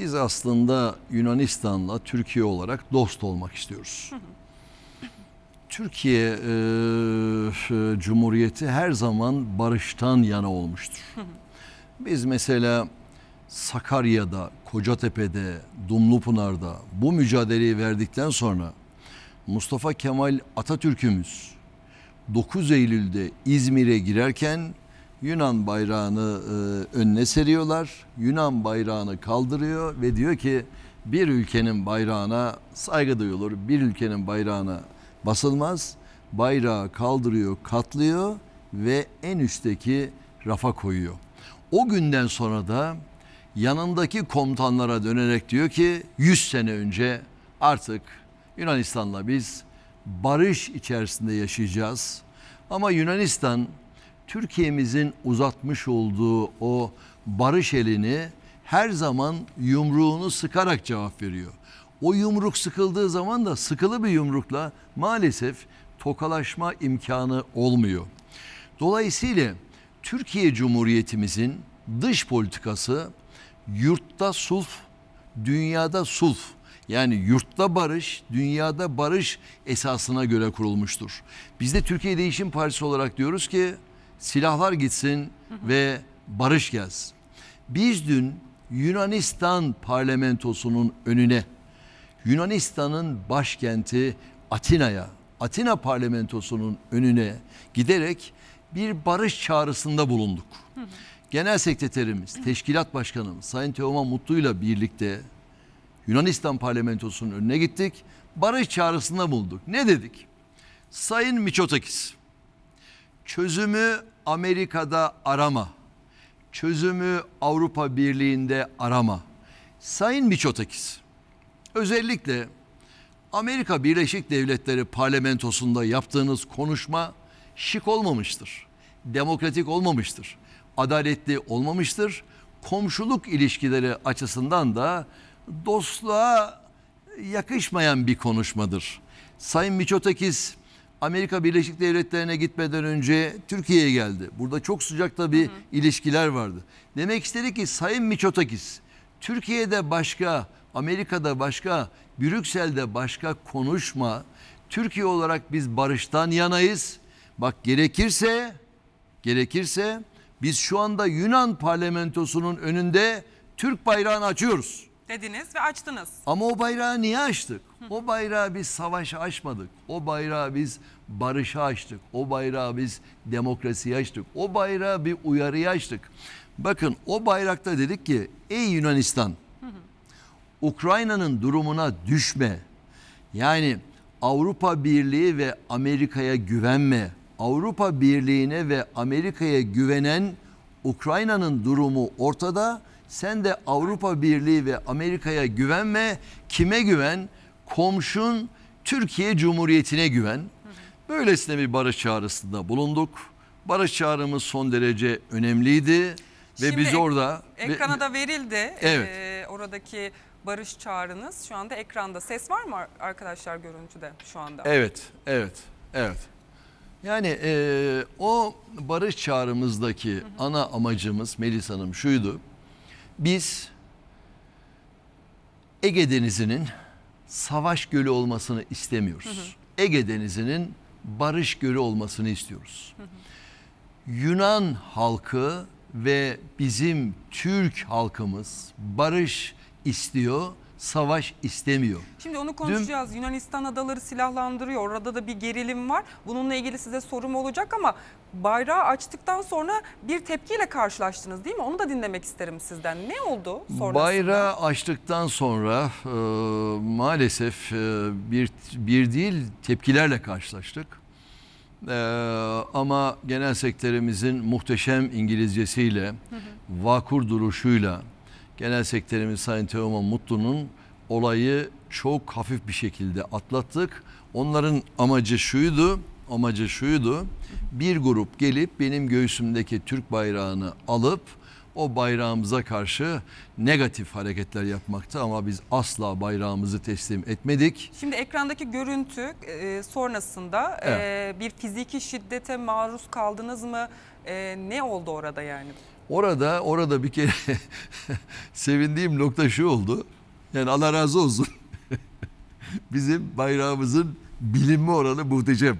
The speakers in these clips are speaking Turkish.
biz aslında Yunanistan'la Türkiye olarak dost olmak istiyoruz. Türkiye e, e, Cumhuriyeti her zaman barıştan yana olmuştur. biz mesela Sakarya'da, Kocatepe'de, Dumlupınar'da bu mücadeleyi verdikten sonra Mustafa Kemal Atatürk'ümüz 9 Eylül'de İzmir'e girerken Yunan bayrağını e, önüne seriyorlar. Yunan bayrağını kaldırıyor ve diyor ki bir ülkenin bayrağına saygı duyulur. Bir ülkenin bayrağına basılmaz. Bayrağı kaldırıyor, katlıyor ve en üstteki rafa koyuyor. O günden sonra da yanındaki komutanlara dönerek diyor ki 100 sene önce artık Yunanistan'la biz barış içerisinde yaşayacağız. Ama Yunanistan Türkiye'mizin uzatmış olduğu o barış elini her zaman yumruğunu sıkarak cevap veriyor. O yumruk sıkıldığı zaman da sıkılı bir yumrukla maalesef tokalaşma imkanı olmuyor. Dolayısıyla Türkiye Cumhuriyetimizin dış politikası yurtta sulh, dünyada sulh yani yurtta barış, dünyada barış esasına göre kurulmuştur. Biz de Türkiye Değişim Partisi olarak diyoruz ki silahlar gitsin ve barış gelsin. Biz dün Yunanistan parlamentosunun önüne Yunanistan'ın başkenti Atina'ya, Atina parlamentosunun önüne giderek bir barış çağrısında bulunduk. Genel sekreterimiz, teşkilat başkanımız Sayın Teoman Mutlu'yla birlikte Yunanistan parlamentosunun önüne gittik. Barış çağrısında bulunduk. Ne dedik? Sayın Miçotakis, Çözümü Amerika'da arama. Çözümü Avrupa Birliği'nde arama. Sayın Miçotakis özellikle Amerika Birleşik Devletleri parlamentosunda yaptığınız konuşma şık olmamıştır. Demokratik olmamıştır. Adaletli olmamıştır. Komşuluk ilişkileri açısından da dostluğa yakışmayan bir konuşmadır. Sayın Miçotakis Amerika Birleşik Devletleri'ne gitmeden önce Türkiye'ye geldi. Burada çok sıcak tabii hı hı. ilişkiler vardı. Demek istedi ki Sayın Miçotakis Türkiye'de başka, Amerika'da başka, Brüksel'de başka konuşma. Türkiye olarak biz barıştan yanayız. Bak gerekirse gerekirse biz şu anda Yunan parlamentosunun önünde Türk bayrağını açıyoruz. Dediniz ve açtınız. Ama o bayrağı niye açtık? O bayrağı biz savaş açmadık. O bayrağı biz barışa açtık. O bayrağı biz demokrasiye açtık. O bayrağı bir uyarıya açtık. Bakın o bayrakta dedik ki ey Yunanistan Ukrayna'nın durumuna düşme. Yani Avrupa Birliği ve Amerika'ya güvenme. Avrupa Birliği'ne ve Amerika'ya güvenen Ukrayna'nın durumu ortada. Sen de Avrupa Birliği ve Amerika'ya güvenme. Kime güven? komşun Türkiye Cumhuriyeti'ne güven. Böylesine bir barış çağrısında bulunduk. Barış çağrımız son derece önemliydi. Ve Şimdi biz ek orada... Ekrana verildi. Evet. Ee, oradaki barış çağrınız şu anda ekranda. Ses var mı arkadaşlar görüntüde şu anda? Evet, evet, evet. Yani e, o barış çağrımızdaki hı hı. ana amacımız Melis Hanım şuydu. Biz Ege Denizi'nin savaş gölü olmasını istemiyoruz. Hı hı. Ege Denizi'nin barış gölü olmasını istiyoruz. Hı hı. Yunan halkı ve bizim Türk halkımız barış istiyor savaş istemiyor. Şimdi onu konuşacağız. Dün, Yunanistan adaları silahlandırıyor. Orada da bir gerilim var. Bununla ilgili size sorum olacak ama bayrağı açtıktan sonra bir tepkiyle karşılaştınız değil mi? Onu da dinlemek isterim sizden. Ne oldu sonrasında? Bayrağı açtıktan sonra e, maalesef e, bir, bir değil tepkilerle karşılaştık. Ee, ama genel sekterimizin muhteşem İngilizcesiyle, hı hı. vakur duruşuyla, Genel Sekreterimiz Sayın Teoman Mutlu'nun olayı çok hafif bir şekilde atlattık. Onların amacı şuydu, amacı şuydu. Bir grup gelip benim göğsümdeki Türk bayrağını alıp o bayrağımıza karşı negatif hareketler yapmakta ama biz asla bayrağımızı teslim etmedik. Şimdi ekrandaki görüntü e, sonrasında e, evet. bir fiziki şiddete maruz kaldınız mı? E, ne oldu orada yani? Orada orada bir kere sevindiğim nokta şu oldu. Yani Allah razı olsun. Bizim bayrağımızın bilinme oranı muhteşem.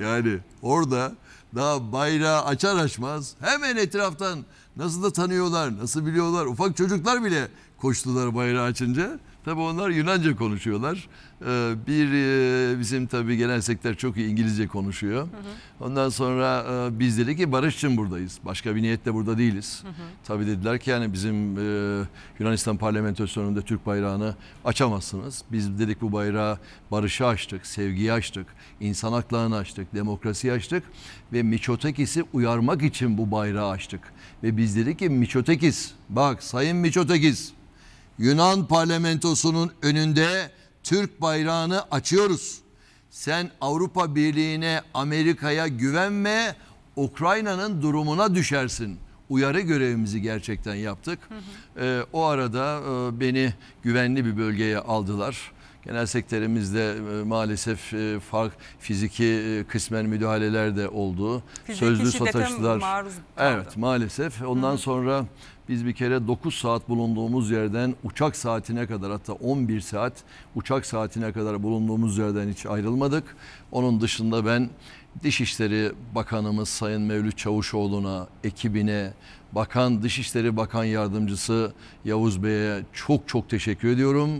Yani orada daha bayrağı açar açmaz hemen etraftan nasıl da tanıyorlar, nasıl biliyorlar. Ufak çocuklar bile koştular bayrağı açınca. Tabii onlar Yunanca konuşuyorlar. Ee, bir e, bizim tabii genel sektör çok iyi İngilizce konuşuyor. Hı hı. Ondan sonra e, biz dedik ki barış için buradayız. Başka bir niyetle burada değiliz. Hı hı. Tabii dediler ki yani bizim e, Yunanistan parlamentosu önünde Türk bayrağını açamazsınız. Biz dedik bu bayrağı barışı açtık, sevgiyi açtık, insan haklarını açtık, demokrasiyi açtık ve Miçotakis'i uyarmak için bu bayrağı açtık. Ve biz dedik ki Miçotakis bak Sayın Miçotakis Yunan parlamentosunun önünde Türk bayrağını açıyoruz. Sen Avrupa Birliği'ne, Amerika'ya güvenme, Ukrayna'nın durumuna düşersin. Uyarı görevimizi gerçekten yaptık. Hı hı. Ee, o arada e, beni güvenli bir bölgeye aldılar. Genel sektörümüzde e, maalesef e, fark fiziki e, kısmen müdahaleler de oldu. Fiziki Sözlü sataştılar. Evet maalesef. Ondan Hı. sonra biz bir kere 9 saat bulunduğumuz yerden uçak saatine kadar hatta 11 saat uçak saatine kadar bulunduğumuz yerden hiç ayrılmadık. Onun dışında ben Dışişleri Bakanımız Sayın Mevlüt Çavuşoğlu'na, ekibine, Bakan Dışişleri Bakan Yardımcısı Yavuz Bey'e çok çok teşekkür ediyorum.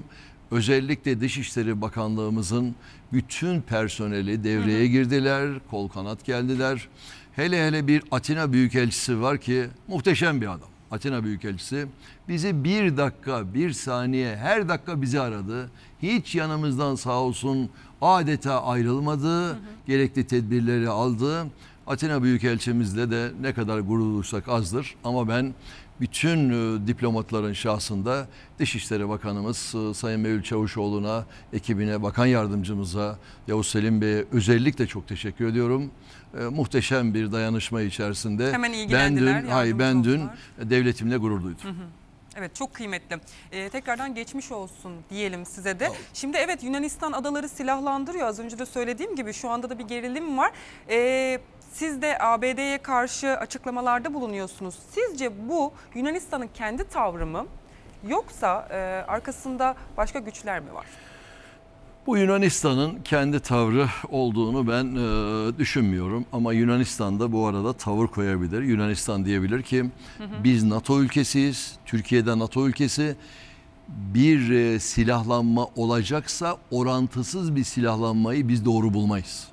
Özellikle Dışişleri Bakanlığımızın bütün personeli devreye girdiler, kol kanat geldiler. Hele hele bir Atina Büyükelçisi var ki muhteşem bir adam. Atina Büyükelçisi bizi bir dakika bir saniye her dakika bizi aradı. Hiç yanımızdan sağ olsun adeta ayrılmadı. Hı hı. Gerekli tedbirleri aldı. Atina Büyükelçimizle de ne kadar gurur duysak azdır ama ben bütün e, diplomatların şahsında Dışişleri Bakanımız e, Sayın Mevlüt Çavuşoğlu'na, ekibine, bakan yardımcımıza, Yavuz Selim Bey'e özellikle çok teşekkür ediyorum. E, muhteşem bir dayanışma içerisinde. Hemen ben dün, hayır, ben dün oldular. devletimle gurur duydum. Hı hı. Evet çok kıymetli. Ee, tekrardan geçmiş olsun diyelim size de. Şimdi evet Yunanistan adaları silahlandırıyor. Az önce de söylediğim gibi şu anda da bir gerilim var. Ee, siz de ABD'ye karşı açıklamalarda bulunuyorsunuz. Sizce bu Yunanistan'ın kendi tavrı mı yoksa e, arkasında başka güçler mi var? Bu Yunanistan'ın kendi tavrı olduğunu ben e, düşünmüyorum. Ama Yunanistan da bu arada tavır koyabilir. Yunanistan diyebilir ki hı hı. biz NATO ülkesiyiz, Türkiye'de NATO ülkesi. Bir e, silahlanma olacaksa orantısız bir silahlanmayı biz doğru bulmayız.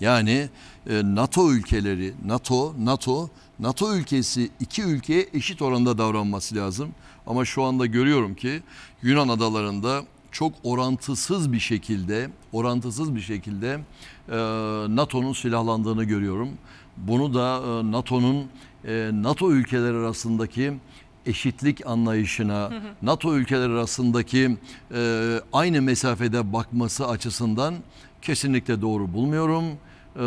Yani e, NATO ülkeleri, NATO, NATO, NATO ülkesi iki ülkeye eşit oranda davranması lazım. Ama şu anda görüyorum ki Yunan adalarında çok orantısız bir şekilde, orantısız bir şekilde e, NATO'nun silahlandığını görüyorum. Bunu da e, NATO'nun e, NATO ülkeler arasındaki eşitlik anlayışına, hı hı. NATO ülkeler arasındaki e, aynı mesafede bakması açısından kesinlikle doğru bulmuyorum. Ee,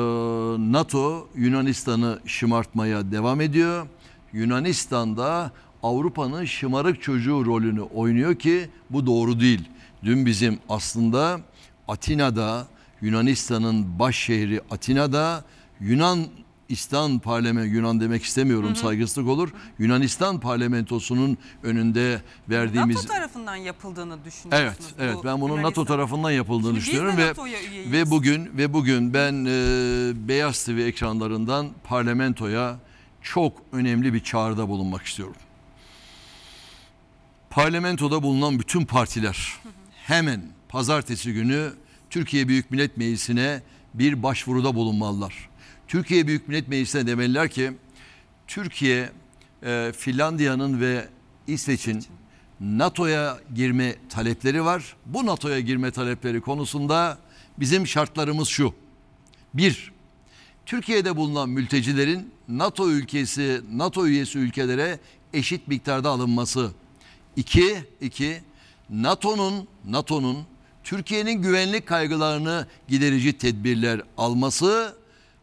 NATO Yunanistan'ı şımartmaya devam ediyor. Yunanistan'da Avrupa'nın şımarık çocuğu rolünü oynuyor ki bu doğru değil. Dün bizim aslında Atina'da Yunanistan'ın baş şehri Atina'da Yunan İstan parlame Yunan demek istemiyorum hı hı. saygısızlık olur. Yunanistan parlamentosunun önünde verdiğimiz NATO tarafından yapıldığını düşünüyorsunuz. Evet, bu evet. Ben bunun Yunanistan... NATO tarafından yapıldığını Şimdi düşünüyorum ve ve bugün ve bugün ben e, Beyaz TV ekranlarından parlamentoya çok önemli bir çağrıda bulunmak istiyorum. Parlamentoda bulunan bütün partiler hemen pazartesi günü Türkiye Büyük Millet Meclisi'ne bir başvuruda bulunmalılar. Türkiye Büyük Millet Meclisi'ne demeliler ki Türkiye e, Finlandiya'nın ve İsveç'in NATO'ya girme talepleri var. Bu NATO'ya girme talepleri konusunda bizim şartlarımız şu. Bir, Türkiye'de bulunan mültecilerin NATO ülkesi, NATO üyesi ülkelere eşit miktarda alınması. İki, iki NATO'nun NATO'nun Türkiye'nin güvenlik kaygılarını giderici tedbirler alması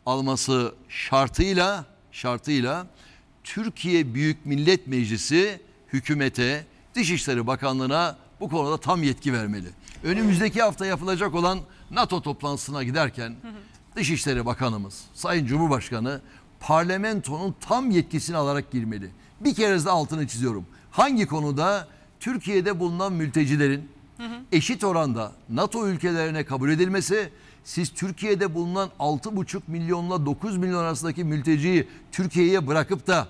alması şartıyla şartıyla Türkiye Büyük Millet Meclisi hükümete, Dışişleri Bakanlığı'na bu konuda tam yetki vermeli. Önümüzdeki hafta yapılacak olan NATO toplantısına giderken Dışişleri Bakanımız, Sayın Cumhurbaşkanı parlamentonun tam yetkisini alarak girmeli. Bir kere de altını çiziyorum. Hangi konuda Türkiye'de bulunan mültecilerin eşit oranda NATO ülkelerine kabul edilmesi siz Türkiye'de bulunan 6,5 milyonla 9 milyon arasındaki mülteciyi Türkiye'ye bırakıp da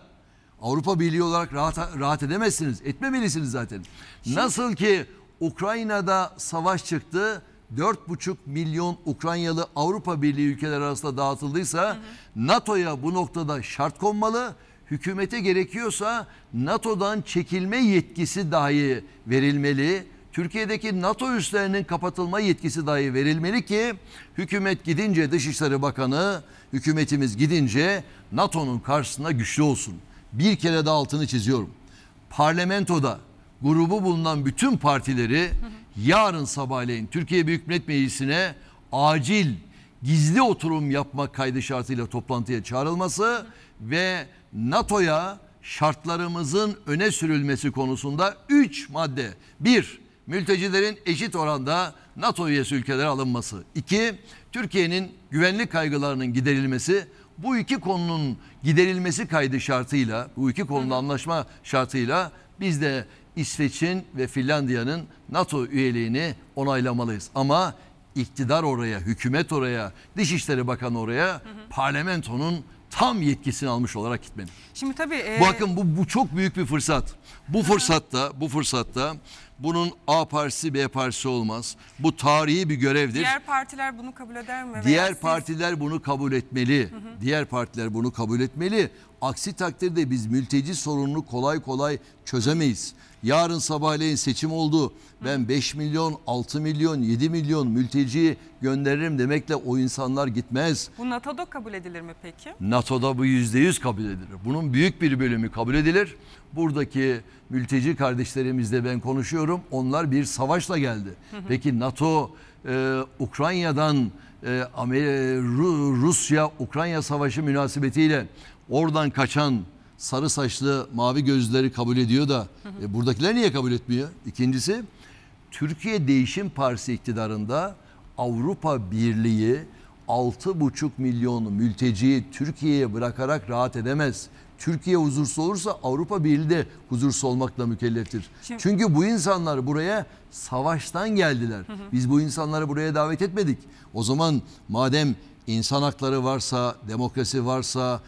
Avrupa Birliği olarak rahat, rahat edemezsiniz. Etmemelisiniz zaten. Şimdi, Nasıl ki Ukrayna'da savaş çıktı. 4,5 milyon Ukraynalı Avrupa Birliği ülkeler arasında dağıtıldıysa NATO'ya bu noktada şart konmalı. Hükümete gerekiyorsa NATO'dan çekilme yetkisi dahi verilmeli. Türkiye'deki NATO üslerinin kapatılma yetkisi dahi verilmeli ki hükümet gidince Dışişleri Bakanı, hükümetimiz gidince NATO'nun karşısında güçlü olsun. Bir kere de altını çiziyorum. Parlamentoda grubu bulunan bütün partileri yarın sabahleyin Türkiye Büyük Millet Meclisi'ne acil gizli oturum yapmak kaydı şartıyla toplantıya çağrılması ve NATO'ya şartlarımızın öne sürülmesi konusunda 3 madde. 1 mültecilerin eşit oranda NATO üyesi ülkelere alınması. 2. Türkiye'nin güvenlik kaygılarının giderilmesi. Bu iki konunun giderilmesi kaydı şartıyla, bu iki konuda anlaşma şartıyla biz de İsveç'in ve Finlandiya'nın NATO üyeliğini onaylamalıyız. Ama iktidar oraya, hükümet oraya, Dışişleri Bakanı oraya, parlamentonun tam yetkisini almış olarak gitmeli. Şimdi tabii e... bakın bu bu çok büyük bir fırsat. Bu fırsatta bu fırsatta bunun A partisi B partisi olmaz. Bu tarihi bir görevdir. Diğer partiler bunu kabul eder mi? Diğer Veya partiler siz... bunu kabul etmeli. Hı hı. Diğer partiler bunu kabul etmeli. Aksi takdirde biz mülteci sorununu kolay kolay çözemeyiz. Yarın sabahleyin seçim oldu. Ben 5 milyon, 6 milyon, 7 milyon mülteciyi gönderirim demekle o insanlar gitmez. Bu NATO'da kabul edilir mi peki? NATO'da bu %100 kabul edilir. Bunun büyük bir bölümü kabul edilir. Buradaki mülteci kardeşlerimizle ben konuşuyorum. Onlar bir savaşla geldi. Peki NATO e, Ukrayna'dan e, Rusya-Ukrayna savaşı münasebetiyle oradan kaçan sarı saçlı mavi gözleri kabul ediyor da e, buradakiler niye kabul etmiyor? İkincisi Türkiye Değişim Partisi iktidarında Avrupa Birliği 6,5 milyon mülteciyi Türkiye'ye bırakarak rahat edemez. Türkiye huzursuz olursa Avrupa Birliği de huzursuz olmakla mükelleftir. Şimdi, Çünkü bu insanlar buraya savaştan geldiler. Hı hı. Biz bu insanları buraya davet etmedik. O zaman madem insan hakları varsa, demokrasi varsa,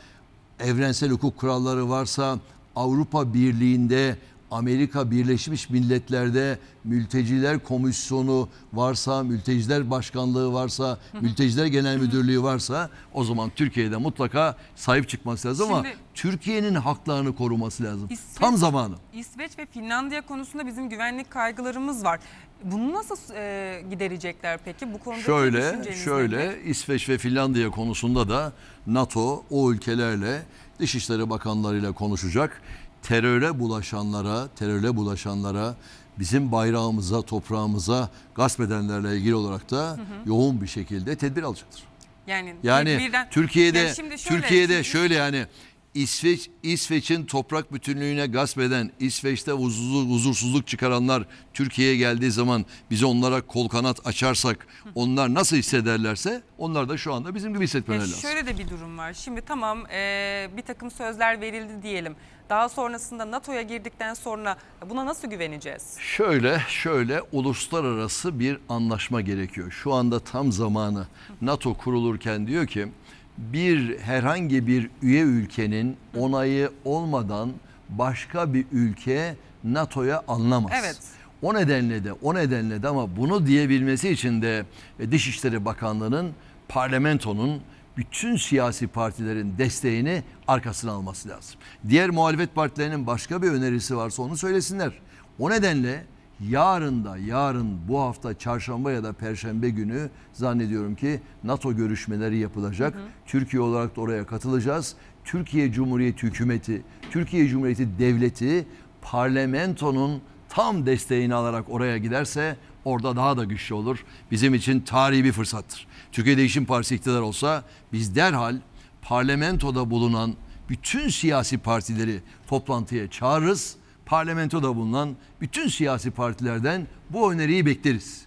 evrensel hukuk kuralları varsa Avrupa Birliği'nde Amerika Birleşmiş Milletler'de mülteciler komisyonu varsa, mülteciler başkanlığı varsa, mülteciler genel müdürlüğü varsa o zaman Türkiye'de mutlaka sahip çıkması lazım Şimdi, ama Türkiye'nin haklarını koruması lazım. İsveç, Tam zamanı. İsveç ve Finlandiya konusunda bizim güvenlik kaygılarımız var. Bunu nasıl e, giderecekler peki? Bu konuda şöyle, şöyle İsveç ve Finlandiya konusunda da NATO o ülkelerle Dışişleri bakanları ile konuşacak teröre bulaşanlara, teröre bulaşanlara bizim bayrağımıza, toprağımıza gasp edenlerle ilgili olarak da hı hı. yoğun bir şekilde tedbir alacaktır. Yani, yani birden, Türkiye'de yani şöyle, Türkiye'de şöyle yani İsveç İsveç'in toprak bütünlüğüne gasp eden, İsveç'te huzursuzluk, huzursuzluk çıkaranlar Türkiye'ye geldiği zaman biz onlara kol kanat açarsak onlar nasıl hissederlerse onlar da şu anda bizim gibi hissetmeleri lazım. Şöyle de bir durum var. Şimdi tamam e, bir takım sözler verildi diyelim. Daha sonrasında NATO'ya girdikten sonra buna nasıl güveneceğiz? Şöyle şöyle uluslararası bir anlaşma gerekiyor. Şu anda tam zamanı NATO kurulurken diyor ki bir herhangi bir üye ülkenin onayı olmadan başka bir ülke NATO'ya alınamaz. Evet. O nedenle de o nedenle de ama bunu diyebilmesi için de e, Dışişleri Bakanlığı'nın parlamentonun bütün siyasi partilerin desteğini arkasına alması lazım. Diğer muhalefet partilerinin başka bir önerisi varsa onu söylesinler. O nedenle yarın da yarın bu hafta çarşamba ya da perşembe günü zannediyorum ki NATO görüşmeleri yapılacak. Hı hı. Türkiye olarak da oraya katılacağız. Türkiye Cumhuriyeti hükümeti, Türkiye Cumhuriyeti devleti parlamentonun tam desteğini alarak oraya giderse orada daha da güçlü olur. Bizim için tarihi bir fırsattır. Türkiye değişim Partisi iktidar olsa biz derhal parlamentoda bulunan bütün siyasi partileri toplantıya çağırırız. Parlamentoda bulunan bütün siyasi partilerden bu öneriyi bekleriz.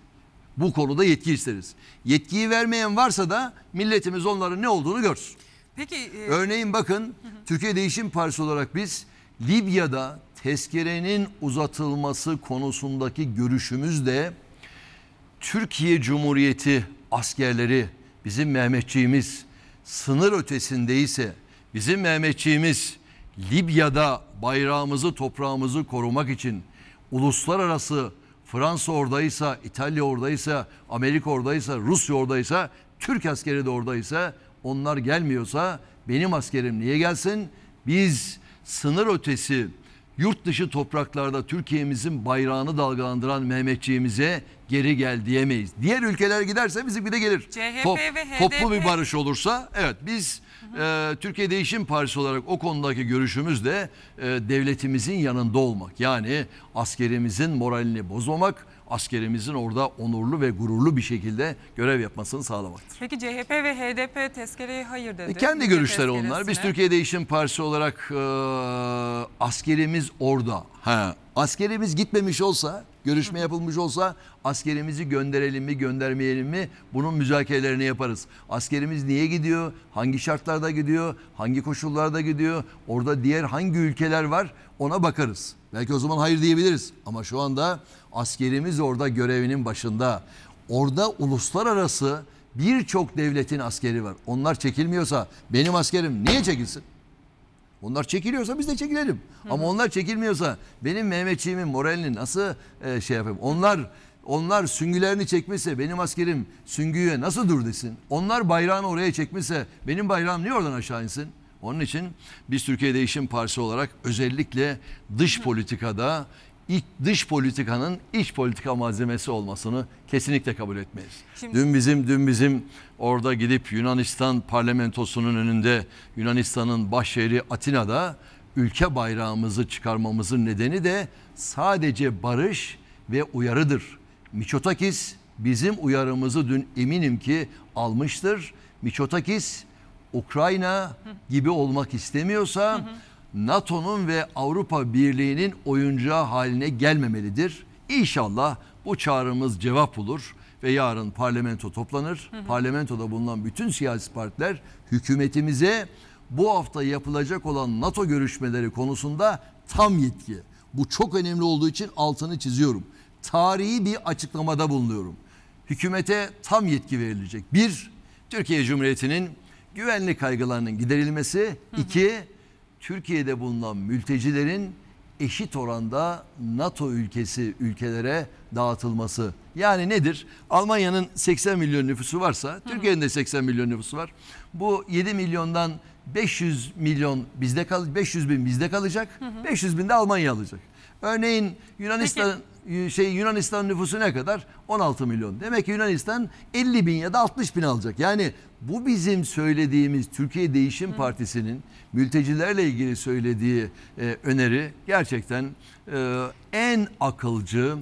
Bu konuda yetki isteriz. Yetkiyi vermeyen varsa da milletimiz onların ne olduğunu görsün. Peki e... örneğin bakın Türkiye Değişim Partisi olarak biz Libya'da tezkerenin uzatılması konusundaki görüşümüz de Türkiye Cumhuriyeti askerleri bizim Mehmetçiğimiz sınır ötesindeyse bizim Mehmetçiğimiz Libya'da bayrağımızı toprağımızı korumak için uluslararası Fransa oradaysa, İtalya oradaysa, Amerika oradaysa, Rusya oradaysa, Türk askeri de oradaysa onlar gelmiyorsa benim askerim niye gelsin? Biz sınır ötesi yurt dışı topraklarda Türkiye'mizin bayrağını dalgalandıran Mehmetçiğimize geri gel diyemeyiz. Diğer ülkeler giderse bir de gelir. CHP Top, ve HDP. Toplu bir barış olursa evet biz hı hı. e, Türkiye Değişim Partisi olarak o konudaki görüşümüz de e, devletimizin yanında olmak. Yani askerimizin moralini bozmamak, askerimizin orada onurlu ve gururlu bir şekilde görev yapmasını sağlamaktır. Peki CHP ve HDP tezkereye hayır dedi. E kendi Ülke görüşleri onlar. Biz Türkiye Değişim Partisi olarak e, askerimiz orada. Ha, askerimiz gitmemiş olsa Görüşme yapılmış olsa askerimizi gönderelim mi göndermeyelim mi bunun müzakerelerini yaparız. Askerimiz niye gidiyor? Hangi şartlarda gidiyor? Hangi koşullarda gidiyor? Orada diğer hangi ülkeler var? Ona bakarız. Belki o zaman hayır diyebiliriz. Ama şu anda askerimiz orada görevinin başında. Orada uluslararası birçok devletin askeri var. Onlar çekilmiyorsa benim askerim niye çekilsin? Onlar çekiliyorsa biz de çekilelim. Hı. Ama onlar çekilmiyorsa benim Mehmetçiğimin moralini nasıl e, şey yapayım? Onlar onlar süngülerini çekmese benim askerim süngüye nasıl dur desin? Onlar bayrağını oraya çekmese benim bayrağım niye oradan aşağı insin? Onun için biz Türkiye Değişim Partisi olarak özellikle dış politikada ilk dış politikanın iç politika malzemesi olmasını kesinlikle kabul etmeyiz. Şimdi... Dün bizim dün bizim orada gidip Yunanistan parlamentosunun önünde Yunanistan'ın başşehri Atina'da ülke bayrağımızı çıkarmamızın nedeni de sadece barış ve uyarıdır. Miçotakis bizim uyarımızı dün eminim ki almıştır. Miçotakis Ukrayna gibi olmak istemiyorsa hı hı NATO'nun ve Avrupa Birliği'nin oyuncağı haline gelmemelidir. İnşallah bu çağrımız cevap bulur ve yarın parlamento toplanır. Hı hı. Parlamentoda bulunan bütün siyasi partiler hükümetimize bu hafta yapılacak olan NATO görüşmeleri konusunda tam yetki. Bu çok önemli olduğu için altını çiziyorum. Tarihi bir açıklamada bulunuyorum. Hükümete tam yetki verilecek. Bir, Türkiye Cumhuriyeti'nin güvenlik kaygılarının giderilmesi. Hı hı. İki, Türkiye'de bulunan mültecilerin eşit oranda NATO ülkesi ülkelere dağıtılması. Yani nedir? Almanya'nın 80 milyon nüfusu varsa, Türkiye'nin de 80 milyon nüfusu var. Bu 7 milyondan 500 milyon bizde kal 500 bin bizde kalacak, 500 bin de Almanya alacak. Örneğin Yunanistan'ın şey Yunanistan nüfusu ne kadar? 16 milyon. Demek ki Yunanistan 50 bin ya da 60 bin alacak. Yani bu bizim söylediğimiz Türkiye Değişim Partisi'nin mültecilerle ilgili söylediği e, öneri gerçekten e, en akılcı,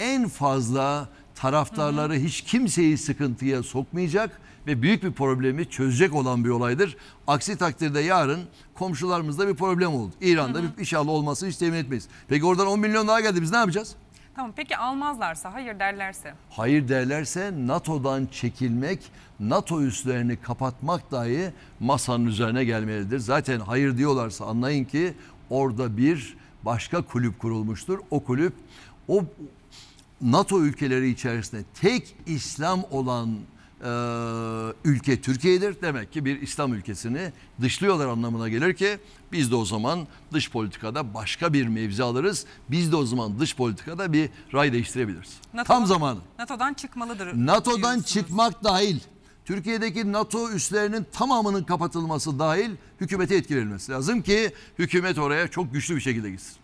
en fazla taraftarları hiç kimseyi sıkıntıya sokmayacak ve büyük bir problemi çözecek olan bir olaydır. Aksi takdirde yarın komşularımızda bir problem oldu. İran'da hı hı. bir inşallah olmasını hiç temin etmeyiz. Peki oradan 10 milyon daha geldi biz ne yapacağız? Tamam peki almazlarsa hayır derlerse? Hayır derlerse NATO'dan çekilmek, NATO üslerini kapatmak dahi masanın üzerine gelmelidir. Zaten hayır diyorlarsa anlayın ki orada bir başka kulüp kurulmuştur. O kulüp o NATO ülkeleri içerisinde tek İslam olan e, ülke Türkiye'dir. Demek ki bir İslam ülkesini dışlıyorlar anlamına gelir ki biz de o zaman dış politikada başka bir mevzi alırız. Biz de o zaman dış politikada bir ray değiştirebiliriz. NATO'dan, Tam zamanı. NATO'dan çıkmalıdır. NATO'dan çıkmak dahil. Türkiye'deki NATO üslerinin tamamının kapatılması dahil hükümete etkilenmesi lazım ki hükümet oraya çok güçlü bir şekilde gitsin.